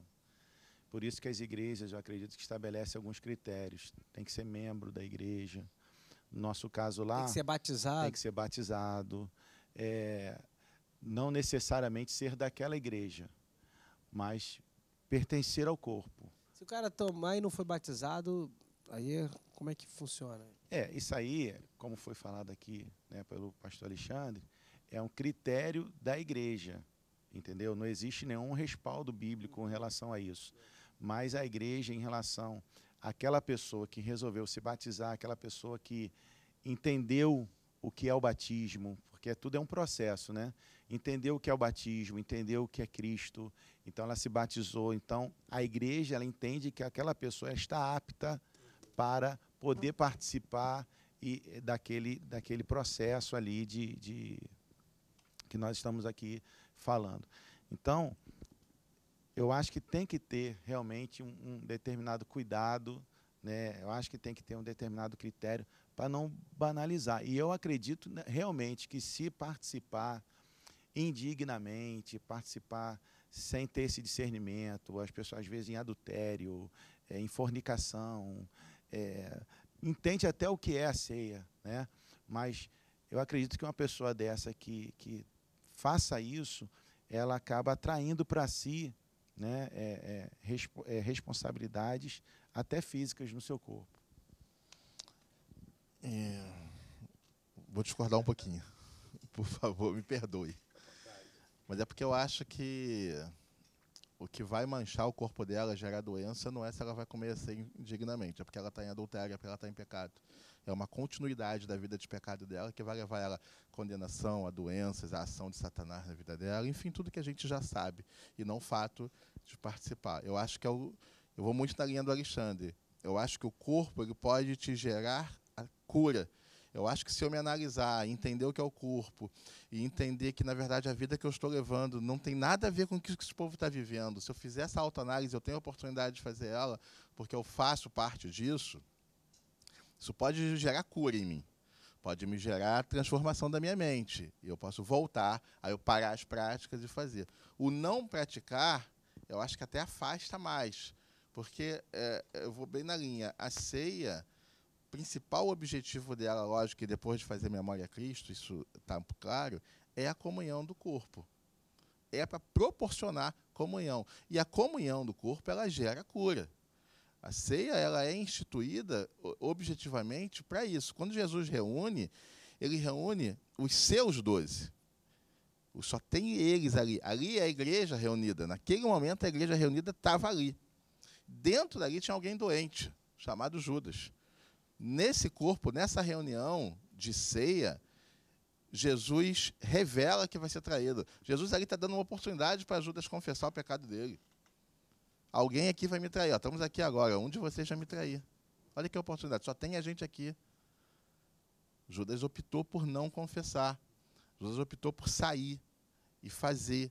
Por isso que as igrejas, eu acredito que estabelece alguns critérios. Tem que ser membro da igreja. No nosso caso lá... Tem que ser batizado. Tem que ser batizado. É, não necessariamente ser daquela igreja, mas pertencer ao corpo. Se o cara tomar e não foi batizado, aí é como é que funciona? É, isso aí, como foi falado aqui né, pelo pastor Alexandre, é um critério da igreja, entendeu? Não existe nenhum respaldo bíblico em relação a isso. Mas a igreja, em relação àquela pessoa que resolveu se batizar, aquela pessoa que entendeu o que é o batismo, porque é tudo é um processo, né? Entendeu o que é o batismo, entendeu o que é Cristo, então ela se batizou. Então a igreja ela entende que aquela pessoa está apta para poder participar e eh, daquele, daquele processo ali de, de que nós estamos aqui falando. Então, eu acho que tem que ter realmente um, um determinado cuidado, né? eu acho que tem que ter um determinado critério para não banalizar. E eu acredito né, realmente que se participar indignamente, participar sem ter esse discernimento, as pessoas às vezes em adultério, eh, em fornicação, é, entende até o que é a ceia, né? Mas eu acredito que uma pessoa dessa que, que faça isso, ela acaba atraindo para si né, é, é, é, responsabilidades até físicas no seu corpo. É, vou discordar um pouquinho. Por favor, me perdoe. Mas é porque eu acho que o que vai manchar o corpo dela, gerar doença, não é se ela vai comer assim indignamente, é porque ela está em adultério, é porque ela está em pecado. É uma continuidade da vida de pecado dela que vai levar ela à condenação, a doenças, a ação de Satanás na vida dela, enfim, tudo que a gente já sabe, e não o fato de participar. Eu acho que é o, eu vou muito na linha do Alexandre. Eu acho que o corpo ele pode te gerar a cura, eu acho que se eu me analisar, entender o que é o corpo e entender que, na verdade, a vida que eu estou levando não tem nada a ver com o que esse povo está vivendo, se eu fizer essa autoanálise, eu tenho a oportunidade de fazer ela, porque eu faço parte disso, isso pode gerar cura em mim. Pode me gerar transformação da minha mente. E eu posso voltar, aí eu parar as práticas e fazer. O não praticar, eu acho que até afasta mais. Porque é, eu vou bem na linha. A ceia principal objetivo dela, lógico que depois de fazer memória a Cristo, isso está claro, é a comunhão do corpo. É para proporcionar comunhão. E a comunhão do corpo, ela gera cura. A ceia ela é instituída objetivamente para isso. Quando Jesus reúne, ele reúne os seus doze. Só tem eles ali. Ali é a igreja reunida. Naquele momento, a igreja reunida estava ali. Dentro dali tinha alguém doente, chamado Judas. Nesse corpo, nessa reunião de ceia, Jesus revela que vai ser traído. Jesus ali está dando uma oportunidade para Judas confessar o pecado dele. Alguém aqui vai me trair. Ó, estamos aqui agora. Um de vocês vai me trair. Olha que oportunidade. Só tem a gente aqui. Judas optou por não confessar. Judas optou por sair e fazer.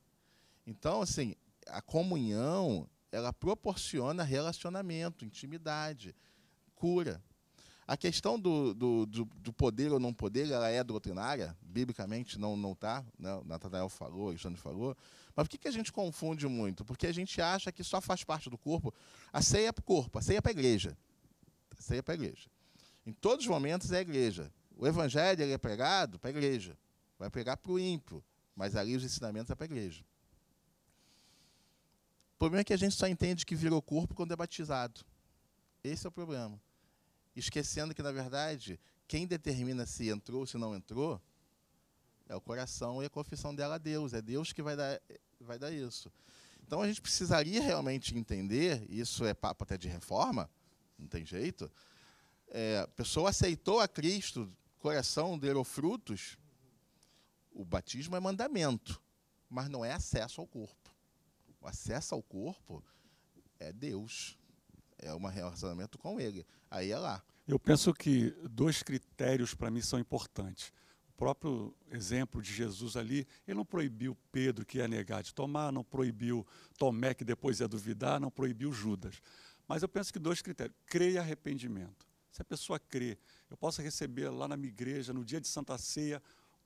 Então, assim, a comunhão, ela proporciona relacionamento, intimidade, cura. A questão do, do, do, do, poder ou não poder, ela é doutrinária, biblicamente não não está, né? Natanael falou, Alexandre falou, mas por que, que a gente confunde muito? Porque a gente acha que só faz parte do corpo, a ceia é para o corpo, a ceia é para a igreja, a ceia é para a igreja. Em todos os momentos é a igreja. O evangelho é pregado para a igreja, vai pregar para o ímpio, mas ali os ensinamentos é para a igreja. O problema é que a gente só entende que virou corpo quando é batizado. Esse é o problema esquecendo que, na verdade, quem determina se entrou ou se não entrou é o coração e a confissão dela a Deus. É Deus que vai dar, vai dar isso. Então a gente precisaria realmente entender, e isso é papo até de reforma, não tem jeito. É, a pessoa aceitou a Cristo, coração deu frutos. O batismo é mandamento, mas não é acesso ao corpo. O acesso ao corpo é Deus. É um relacionamento com ele. Aí é lá. Eu penso que dois critérios para mim são importantes. O próprio exemplo de Jesus ali, ele não proibiu Pedro, que ia negar de tomar, não proibiu Tomé, que depois ia duvidar, não proibiu Judas. Mas eu penso que dois critérios: crê e arrependimento. Se a pessoa crê, eu posso receber lá na minha igreja, no dia de Santa Ceia,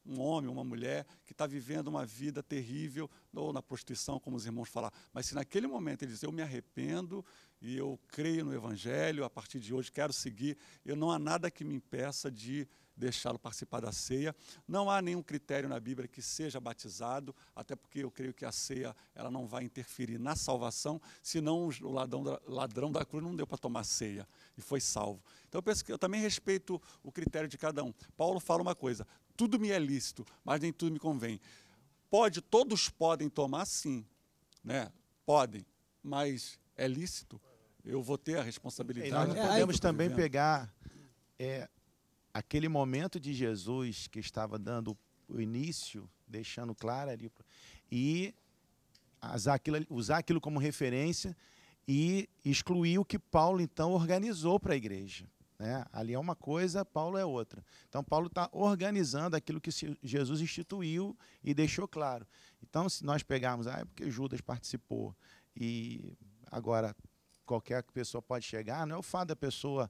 um homem, uma mulher que está vivendo uma vida terrível, ou na prostituição, como os irmãos falam, Mas se naquele momento ele diz, eu me arrependo e eu creio no Evangelho, a partir de hoje quero seguir, eu não há nada que me impeça de deixá-lo participar da ceia. Não há nenhum critério na Bíblia que seja batizado, até porque eu creio que a ceia ela não vai interferir na salvação, senão o ladrão da, ladrão da cruz não deu para tomar ceia e foi salvo. Então eu penso que eu também respeito o critério de cada um. Paulo fala uma coisa: tudo me é lícito, mas nem tudo me convém. Pode, todos podem tomar sim, né? Podem, mas é lícito? Eu vou ter a responsabilidade. nós é, podemos é, também vivendo. pegar é, aquele momento de Jesus que estava dando o início, deixando claro ali, e usar aquilo, usar aquilo como referência e excluir o que Paulo então organizou para a igreja. Né? Ali é uma coisa, Paulo é outra. Então, Paulo está organizando aquilo que Jesus instituiu e deixou claro. Então, se nós pegarmos, ah, é porque Judas participou e agora qualquer pessoa pode chegar, não é o fato da pessoa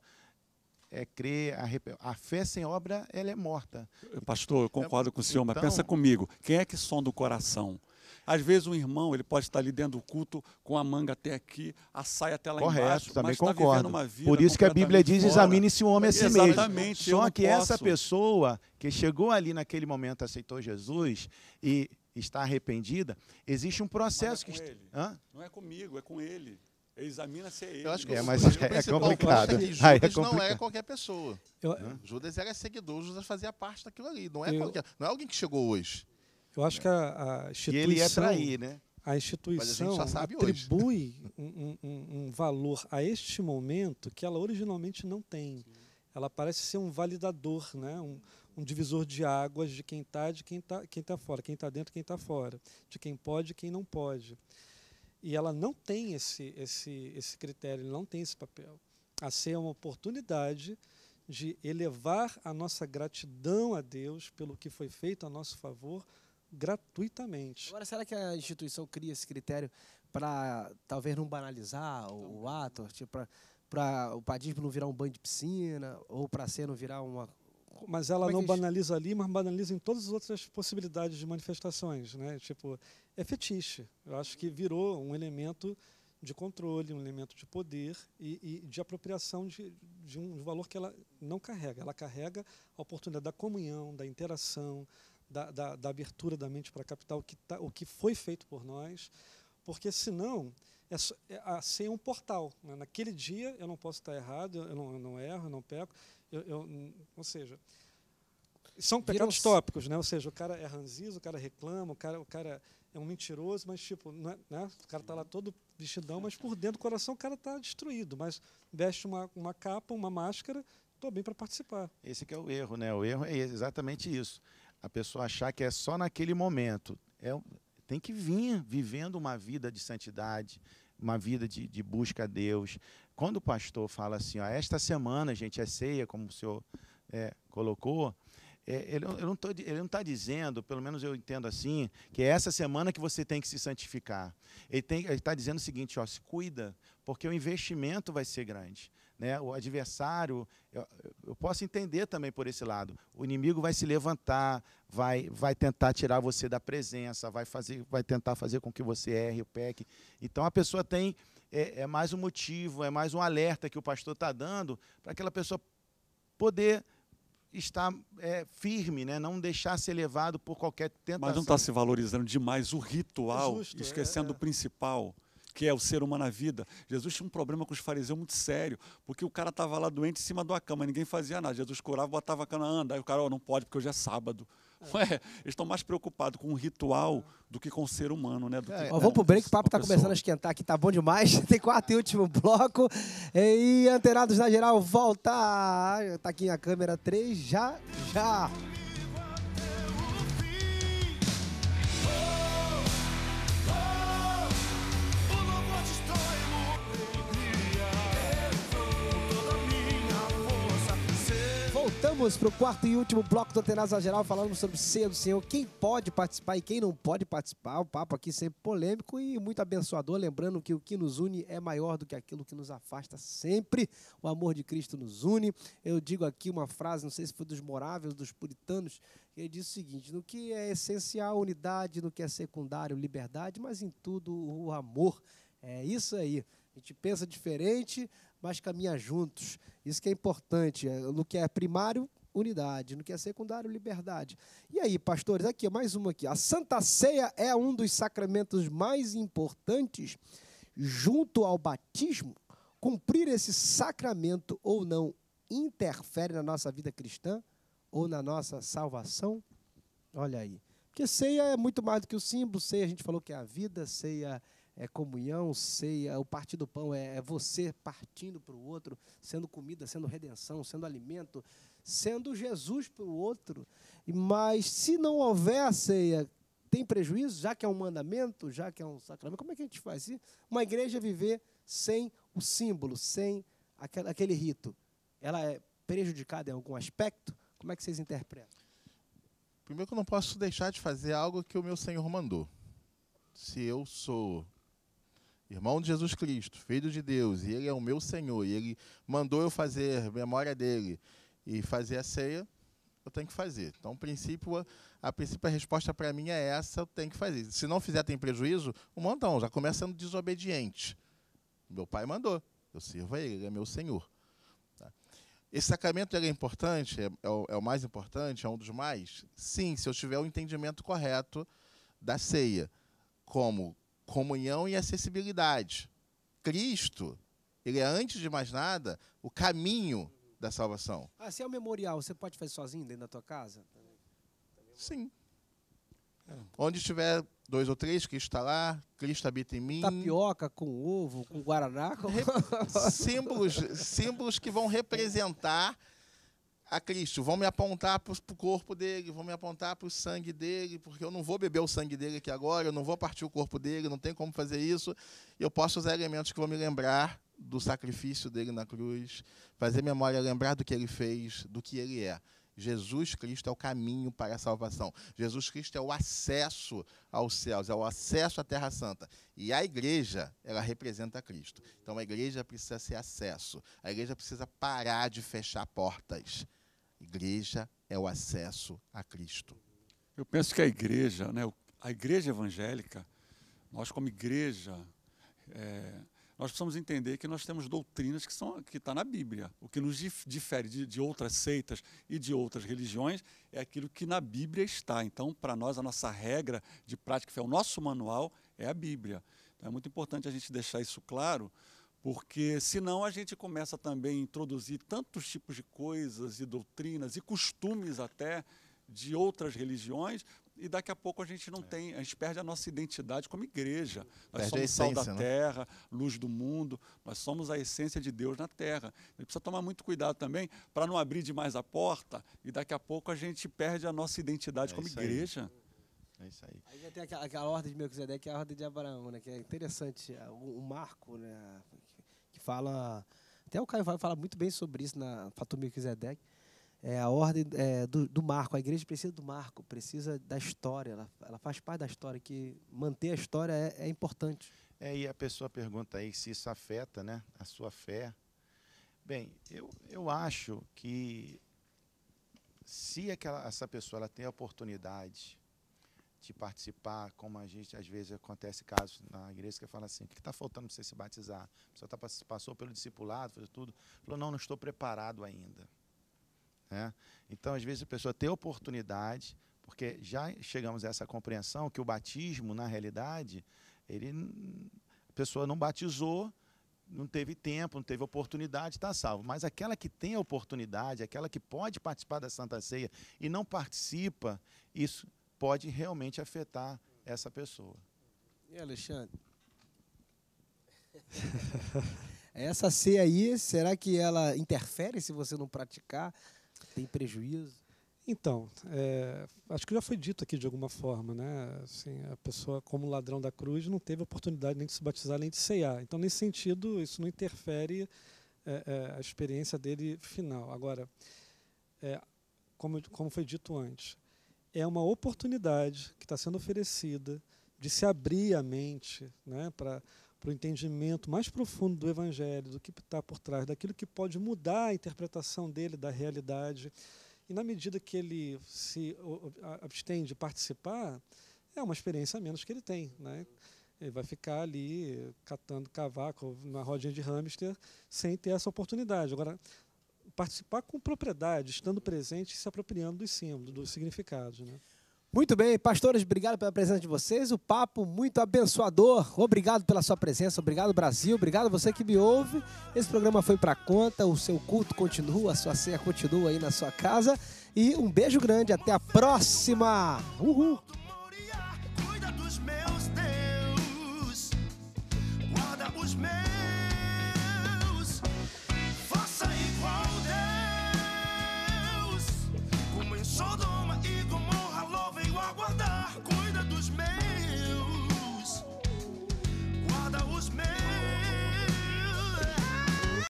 é crer, a, a, fé sem obra, ela é morta. Pastor, eu concordo com o senhor, então, mas pensa comigo, quem é que sonda o coração? Às vezes um irmão, ele pode estar ali dentro do culto com a manga até aqui, a saia até lá Correto, embaixo, também tá concordo. Por isso que a Bíblia diz, examine-se o homem a si Exatamente, mesmo. Só que posso. essa pessoa que chegou ali naquele momento, aceitou Jesus e está arrependida, existe um processo é que... Ele. Hã? Não é comigo, é com ele. Examina-se ele. Eu acho que é, mas é, é, é, é complicado. Judas é complicado. não é qualquer pessoa. Eu, Judas era seguidor, Judas fazia parte daquilo ali. Não é, eu, qualquer, não é alguém que chegou hoje. Eu acho que a, a instituição. E ele é trair, né? A instituição a atribui um, um, um, valor a este momento que ela originalmente não tem. Sim. Ela parece ser um validador, né? um, um divisor de águas de quem está de quem está quem tá fora, quem está dentro quem está fora, de quem pode e quem não pode. E ela não tem esse, esse, esse critério, não tem esse papel. A ser é uma oportunidade de elevar a nossa gratidão a Deus pelo que foi feito a nosso favor, gratuitamente. Agora, será que a instituição cria esse critério para talvez não banalizar o, o ato, tipo, para o padismo não virar um banho de piscina ou para ser não virar uma mas ela é não banaliza ali, mas banaliza em todas as outras possibilidades de manifestações, né? Tipo, é fetiche. Eu acho que virou um elemento de controle, um elemento de poder e, e de apropriação de, de um valor que ela não carrega. Ela carrega a oportunidade da comunhão, da interação, da, da, da abertura da mente para capital o que, tá, o que foi feito por nós, porque senão é, é, a senha é um portal. Né? Naquele dia eu não posso estar errado, eu não, eu não erro, eu não peco, eu, eu, ou seja, são pecados Viram... tópicos, né? Ou seja, o cara é ranziz, o cara reclama, o cara, o cara é um mentiroso, mas tipo, é, né? O cara tá lá todo vestidão, mas por dentro do coração o cara tá destruído, mas veste uma, uma capa, uma máscara, estou bem para participar. Esse que é o erro, né? O erro é exatamente isso a pessoa achar que é só naquele momento. É, tem que vir vivendo uma vida de santidade, uma vida de, de busca a Deus. Quando o pastor fala assim, ó, esta semana, a gente, é ceia, como o senhor é, colocou, é, ele, ele não está dizendo, pelo menos eu entendo assim, que é essa semana que você tem que se santificar. Ele está dizendo o seguinte, ó, se cuida, porque o investimento vai ser grande né? o adversário, eu, eu, posso entender também por esse lado. O inimigo vai se levantar, vai, vai tentar tirar você da presença, vai, fazer, vai tentar fazer com que você erre o PEC. Então a pessoa tem. É, é mais um motivo, é mais um alerta que o pastor está dando para aquela pessoa poder estar é, firme, né? não deixar ser levado por qualquer tentação. Mas não está se valorizando demais o ritual, Justo, esquecendo é, é. o principal que é o ser humano na vida. Jesus tinha um problema com os fariseus muito sério, porque o cara estava lá doente em cima uma cama, ninguém fazia nada. Jesus curava, botava a cana, anda. Aí o cara, oh, não pode, porque hoje é sábado. É. Ué, eles estão mais preocupados com o ritual do que com o ser humano, né? É, que, ó, vamos pro break, o papo está começando a esquentar aqui, tá bom demais. Tem quarto e último bloco. E antenados na geral, volta! Tá aqui a câmera 3, já, já! Voltamos para o quarto e último bloco do Antenasa Geral, falando sobre ser do Senhor, quem pode participar e quem não pode participar. O papo aqui sempre polêmico e muito abençoador, lembrando que o que nos une é maior do que aquilo que nos afasta sempre. O amor de Cristo nos une. Eu digo aqui uma frase, não sei se foi dos moráveis, dos puritanos, que ele diz o seguinte: no que é essencial, unidade, no que é secundário, liberdade, mas em tudo o amor. É isso aí. A gente pensa diferente, mas caminham juntos. Isso que é importante. É, no que é primário, unidade. No que é secundário, liberdade. E aí, pastores, aqui, mais uma aqui. A Santa Ceia é um dos sacramentos mais importantes junto ao batismo. Cumprir esse sacramento ou não interfere na nossa vida cristã ou na nossa salvação? Olha aí. Porque ceia é muito mais do que o símbolo, ceia a gente falou que é a vida, ceia é comunhão, ceia, é o partir do pão é, é você partindo para o outro, sendo comida, sendo redenção, sendo alimento, sendo Jesus para o outro. Mas se não houver a ceia, tem prejuízo, já que é um mandamento, já que é um sacramento. Como é que a gente faz? isso? uma igreja viver sem o símbolo, sem aquele, aquele rito, ela é prejudicada em algum aspecto? Como é que vocês interpretam? Primeiro que eu não posso deixar de fazer algo que o meu Senhor mandou. Se eu sou irmão de Jesus Cristo, filho de Deus, e ele é o meu Senhor, e ele mandou eu fazer memória dele e fazer a ceia, eu tenho que fazer. Então, o princípio, a princípio, a resposta para mim é essa, eu tenho que fazer. Se não fizer, tem prejuízo? Um montão, já começa sendo desobediente. Meu pai mandou, eu sirvo a ele, ele é meu Senhor. Tá? Esse sacramento é importante, é, é, o, é o mais importante, é um dos mais? Sim, se eu tiver o entendimento correto da ceia. Como comunhão e acessibilidade. Cristo, ele é antes de mais nada o caminho da salvação. Ah, se é o um memorial, você pode fazer sozinho dentro da tua casa? Sim. É. Onde estiver dois ou três, Cristo está lá, Cristo habita em mim. Tapioca com ovo, com guaraná. Com... Re... símbolos, símbolos que vão representar a Cristo, vão me apontar para o corpo dele, vão me apontar para o sangue dele, porque eu não vou beber o sangue dele aqui agora, eu não vou partir o corpo dele, não tem como fazer isso. Eu posso usar elementos que vão me lembrar do sacrifício dele na cruz, fazer memória lembrar do que ele fez, do que ele é. Jesus Cristo é o caminho para a salvação. Jesus Cristo é o acesso aos céus, é o acesso à Terra Santa. E a igreja, ela representa Cristo. Então a igreja precisa ser acesso. A igreja precisa parar de fechar portas. Igreja é o acesso a Cristo. Eu penso que a igreja, né, a igreja evangélica, nós como igreja, é, nós precisamos entender que nós temos doutrinas que estão que tá na Bíblia. O que nos difere de, de outras seitas e de outras religiões é aquilo que na Bíblia está. Então, para nós, a nossa regra de prática, é o nosso manual, é a Bíblia. Então, é muito importante a gente deixar isso claro, porque senão a gente começa também a introduzir tantos tipos de coisas e doutrinas e costumes até de outras religiões e daqui a pouco a gente não é. tem, a gente perde a nossa identidade como igreja. Nós perde somos essência, sal da né? terra, luz do mundo, nós somos a essência de Deus na terra. A gente precisa tomar muito cuidado também para não abrir demais a porta e daqui a pouco a gente perde a nossa identidade é como igreja. Aí. É isso aí. Aí já tem aquela, aquela ordem de Melquisedeque, que é a ordem de Abraão, né? Que é interessante é, o, o marco, né? fala. Até o Caio vai falar muito bem sobre isso na Fatum Melquisedeque. É a ordem é, do, do, marco. A igreja precisa do marco, precisa da história. Ela, ela faz parte da história, que manter a história é, é importante. É, e a pessoa pergunta aí se isso afeta né, a sua fé. Bem, eu, eu acho que se aquela, essa pessoa ela tem a oportunidade de participar, como a gente, às vezes, acontece casos na igreja que fala assim, o que está faltando para você se batizar? só tá, passou pelo discipulado, fez tudo, falou, não, não estou preparado ainda. Né? Então, às vezes, a pessoa tem oportunidade, porque já chegamos a essa compreensão que o batismo, na realidade, ele, a pessoa não batizou, não teve tempo, não teve oportunidade, está salvo. Mas aquela que tem a oportunidade, aquela que pode participar da Santa Ceia e não participa, isso pode realmente afetar essa pessoa. E Alexandre? essa ceia aí, será que ela interfere se você não praticar? Tem prejuízo? Então, é, acho que já foi dito aqui de alguma forma, né? Assim, a pessoa, como ladrão da cruz, não teve oportunidade nem de se batizar, nem de ceiar. Então, nesse sentido, isso não interfere é, é, a experiência dele final. Agora, é, como, como foi dito antes, é uma oportunidade que está sendo oferecida de se abrir a mente né, para o entendimento mais profundo do Evangelho, do que está por trás, daquilo que pode mudar a interpretação dele da realidade. E na medida que ele se abstém de participar, é uma experiência a menos que ele tem. Né? Ele vai ficar ali catando cavaco na rodinha de hamster sem ter essa oportunidade. Agora, participar com propriedade, estando presente e se apropriando dos símbolos, dos significados. Né? Muito bem, pastores, obrigado pela presença de vocês. O papo muito abençoador. Obrigado pela sua presença. Obrigado, Brasil. Obrigado você que me ouve. Esse programa foi para conta. O seu culto continua, a sua ceia continua aí na sua casa. E um beijo grande. Até a próxima. Uhul.